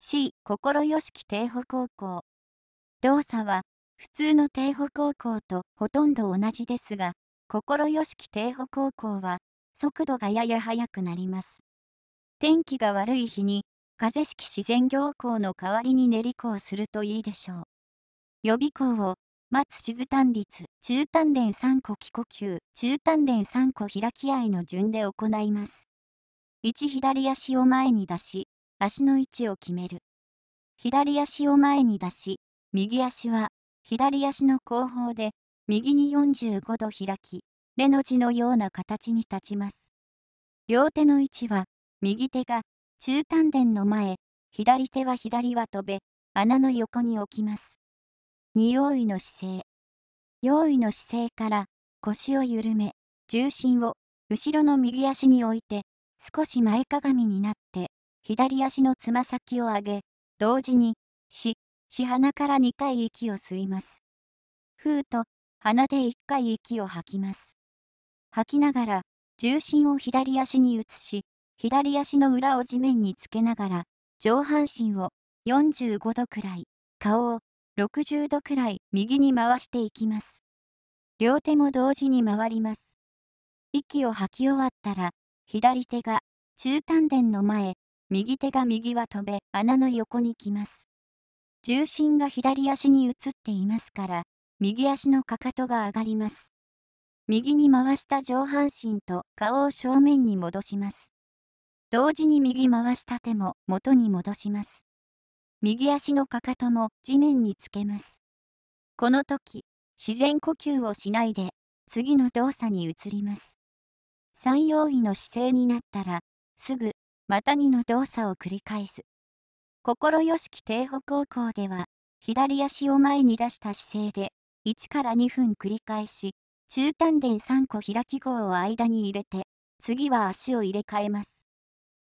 C、心よしき定歩高校。動作は、普通の定歩高校とほとんど同じですが、心よしき定歩高校は、速度がやや速くなります。天気が悪い日に、風式自然行校の代わりに練り校するといいでしょう。予備校を、松静単立、中単連3個気呼吸、中単連3個開き合いの順で行います。1左足を前に出し、足の位置を決める。左足を前に出し、右足は左足の後方で右に45度開き、レの字のような形に立ちます。両手の位置は、右手が中丹田の前、左手は左は飛べ、穴の横に置きます。二用意の姿勢。用意の姿勢から腰を緩め、重心を後ろの右足に置いて、少し前かがみになって、左足のつま先を上げ、同時に、し、し鼻から2回息を吸います。ふうと、鼻で1回息を吐きます。吐きながら、重心を左足に移し、左足の裏を地面につけながら、上半身を45度くらい、顔を60度くらい右に回していきます。両手も同時に回ります。息を吐き終わったら、左手が中丹田の前、右手が右は飛べ、穴の横に来ます。重心が左足に移っていますから、右足のかかとが上がります。右に回した上半身と顔を正面に戻します。同時に右回した手も元に戻します。右足のかかとも地面につけます。この時、自然呼吸をしないで、次の動作に移ります。三要位の姿勢になったら、すぐまたにの動作を繰り返す。心よしき定歩高校では、左足を前に出した姿勢で、1から2分繰り返し、中丹田3個開き号を間に入れて、次は足を入れ替えます。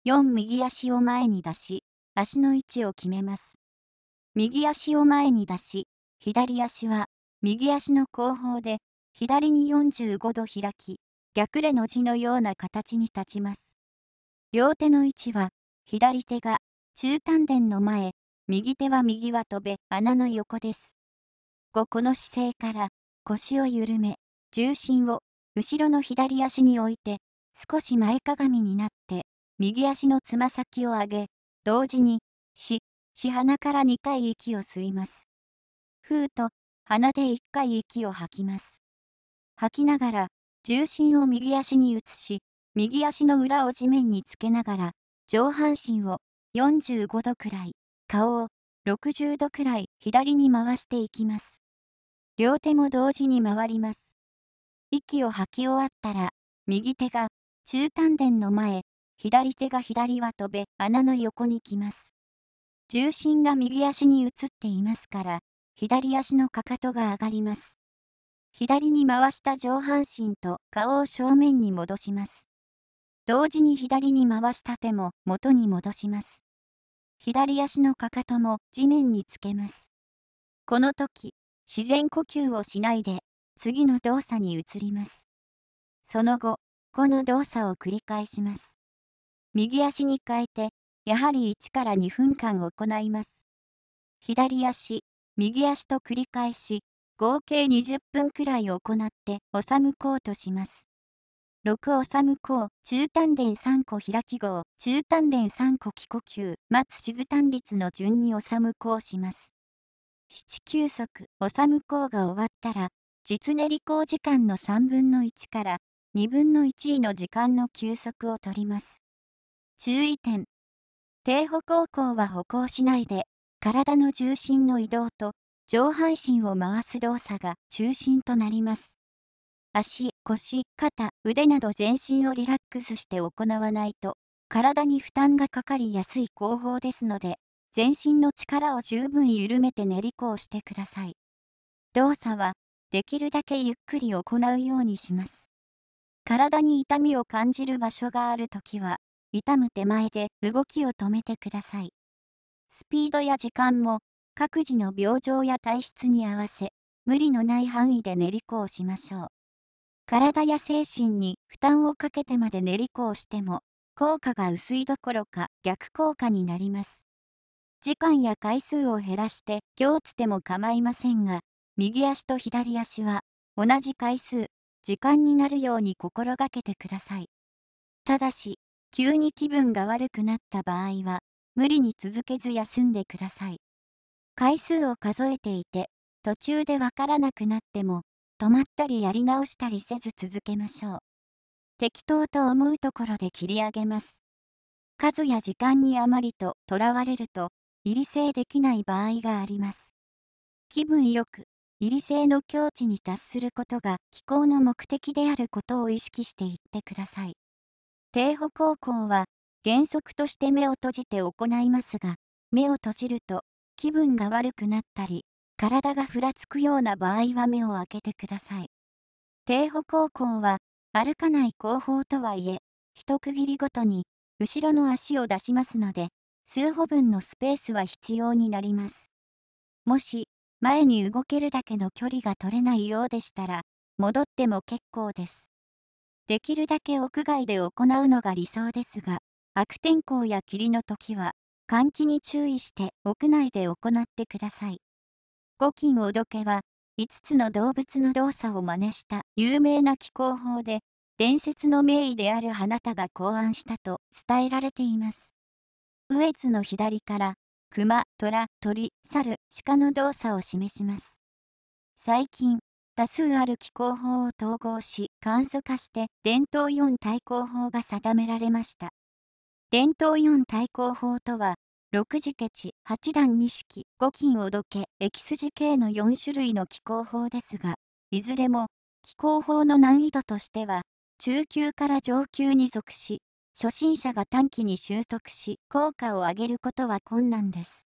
4右足を前に出し、足の位置を決めます。右足を前に出し、左足は右足の後方で左に45度開き、逆れの字のような形に立ちます。両手の位置は、左手が中丹田の前、右手は右は飛べ穴の横です。5この姿勢から腰を緩め、重心を後ろの左足に置いて、少し前かがみになって、右足のつま先を上げ、同時に、し、し鼻から2回息を吸います。ふうと、鼻で1回息を吐きます。吐きながら、重心を右足に移し、右足の裏を地面につけながら、上半身を45度くらい、顔を60度くらい左に回していきます。両手も同時に回ります。息を吐き終わったら、右手が中丹田の前、左手が左は飛べ、穴の横に来ます。重心が右足に移っていますから、左足のかかとが上がります。左に回した上半身と顔を正面に戻します。同時に左に回した手も元に戻します。左足のかかとも地面につけます。この時、自然呼吸をしないで、次の動作に移ります。その後、この動作を繰り返します。右足に変えて、やはり1から2分間行います。左足、右足と繰り返し、合計20分くらい行って収むこうとします。六おさむこう、中丹田三個開き号、中丹田三個気呼吸、松静丹立の順におさむこうします。七休息、おさむこうが終わったら、実練り公時間の三分の1から、二分の一位の時間の休息をとります。注意点。低歩行行は歩行しないで、体の重心の移動と、上半身を回す動作が中心となります。足、腰、肩、腕など全身をリラックスして行わないと、体に負担がかかりやすい工法ですので、全身の力を十分緩めて練り子をしてください。動作は、できるだけゆっくり行うようにします。体に痛みを感じる場所があるときは、痛む手前で動きを止めてください。スピードや時間も、各自の病状や体質に合わせ、無理のない範囲で練り子をしましょう。体や精神に負担をかけてまで練り子をしても、効果が薄いどころか逆効果になります。時間や回数を減らして行地ても構いませんが、右足と左足は同じ回数、時間になるように心がけてください。ただし、急に気分が悪くなった場合は、無理に続けず休んでください。回数を数えていて、途中でわからなくなっても、止まったりやり直したりせず続けましょう。適当と思うところで切り上げます。数や時間にあまりととらわれると、入り制できない場合があります。気分よく、入り制の境地に達することが気候の目的であることを意識していってください。低歩行は原則として目を閉じて行いますが、目を閉じると気分が悪くなったり、体がふらつくような場合は目を開けてください。低歩行根は、歩かない後方とはいえ、一区切りごとに、後ろの足を出しますので、数歩分のスペースは必要になります。もし、前に動けるだけの距離が取れないようでしたら、戻っても結構です。できるだけ屋外で行うのが理想ですが、悪天候や霧の時は、換気に注意して屋内で行ってください。五金おどけは、5つの動物の動作を真似した有名な気候法で、伝説の名医である花田が考案したと伝えられています。上津の左から、熊、虎、鳥、猿、鹿の動作を示します。最近、多数ある気候法を統合し、簡素化して伝統4対抗法が定められました。伝統4対抗法とは、6時ケチ、8段錦、5金おどけ、エキスジ系の4種類の気候法ですが、いずれも、気候法の難易度としては、中級から上級に属し、初心者が短期に習得し、効果を上げることは困難です。